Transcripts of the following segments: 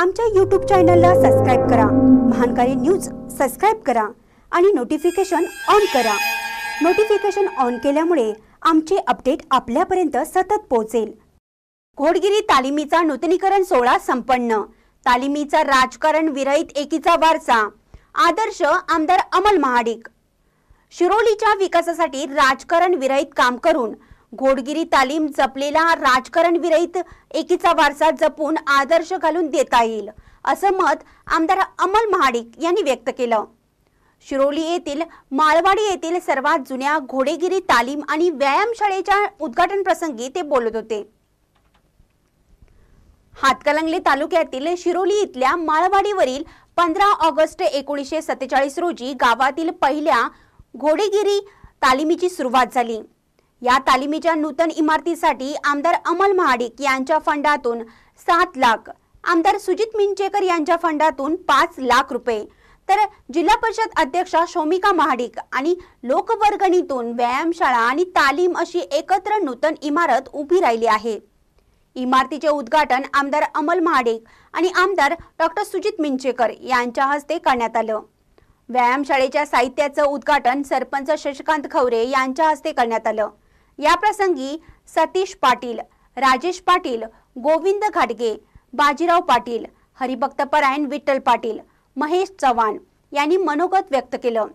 आमच्या यूट्यूब चॅनलला सबस्क्राईब करा महानकारी न्यूज सबस्क्राईब करा आणि नोटिफिकेशन ऑन करा नोटिफिकेशन ऑन केल्यामुळे आमचे अपडेट आपल्यापर्यंत सतत पोहोचेल घोडगिरी तालिमीचा नूतनीकरण सोहळा संपन्न तालिमीचा राजकारण विरहित एकीचा वारसा आदर्श आमदार अमल महाडिक शिरोलीच्या विकासासाठी राजकारण विरहित काम करून घोडगिरी तालीम जपलेला राजकारणविरहित राजकारण विरहित एकीचा वारसा जपून आदर्श घालून देता येईल असं मत आमदार अमल महाडिक यांनी व्यक्त केलं शिरोली येथील माळवाडी येथील सर्वात जुन्या घोडेगिरी तालीम आणि व्यायामशाळेच्या उद्घाटन प्रसंगी ते बोलत होते हातकलंगले तालुक्यातील शिरोली इथल्या माळवाडीवरील पंधरा ऑगस्ट एकोणीसशे सत्तेचाळीस रोजी गावातील पहिल्या घोडेगिरी तालीमीची सुरुवात झाली या तालिमीच्या नूतन इमारतीसाठी आमदार अमल महाडिक यांच्या फंडातून सात लाख आमदार सुजित मिंचेकर यांच्या फंडातून पाच लाख रुपये तर जिल्हा परिषद अध्यक्षा शोमिका महाडिक आणि लोकवर्गणीतून व्यायामशाळा आणि तालीम अशी एकत्र नूतन इमारत उभी राहिली आहे इमारतीचे उद्घाटन आमदार अमल महाडिक आणि आमदार डॉक्टर सुजित मिंचेकर यांच्या हस्ते करण्यात आलं व्यायामशाळेच्या साहित्याचं उद्घाटन सरपंच शशिकांत खवरे यांच्या हस्ते करण्यात आलं याप्रसंगी सतीश पाटील राजेश पाटील गोविंद घाटगे बाजीराव पाटील हरिभक्त परायण विठ्ठल पाटील महेश चव्हाण यांनी मनोगत व्यक्त केलं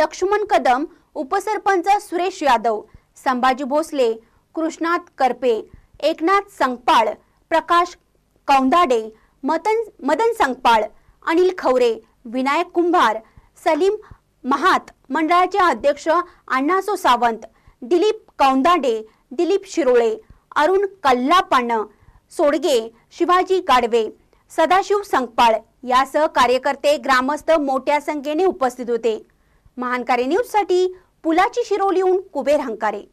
लक्ष्मण कदम उपसरपंच सुरेश यादव संभाजी भोसले कृष्णात करपे एकनाथ संगपाळ प्रकाश कौंदाडे मतन मदन संगपाळ अनिल खवरे विनायक कुंभार सलीम महात मंडळाचे अध्यक्ष अण्णासो सावंत दिलीप कौंदाडे दिलीप शिरोळे अरुण कल्लापान सोडगे शिवाजी गाडवे सदाशिव संकपाळ यासह कार्यकर्ते ग्रामस्थ मोठ्या संख्येने उपस्थित होते महानकारी साठी पुलाची शिरोलीहून कुबेर हंकारे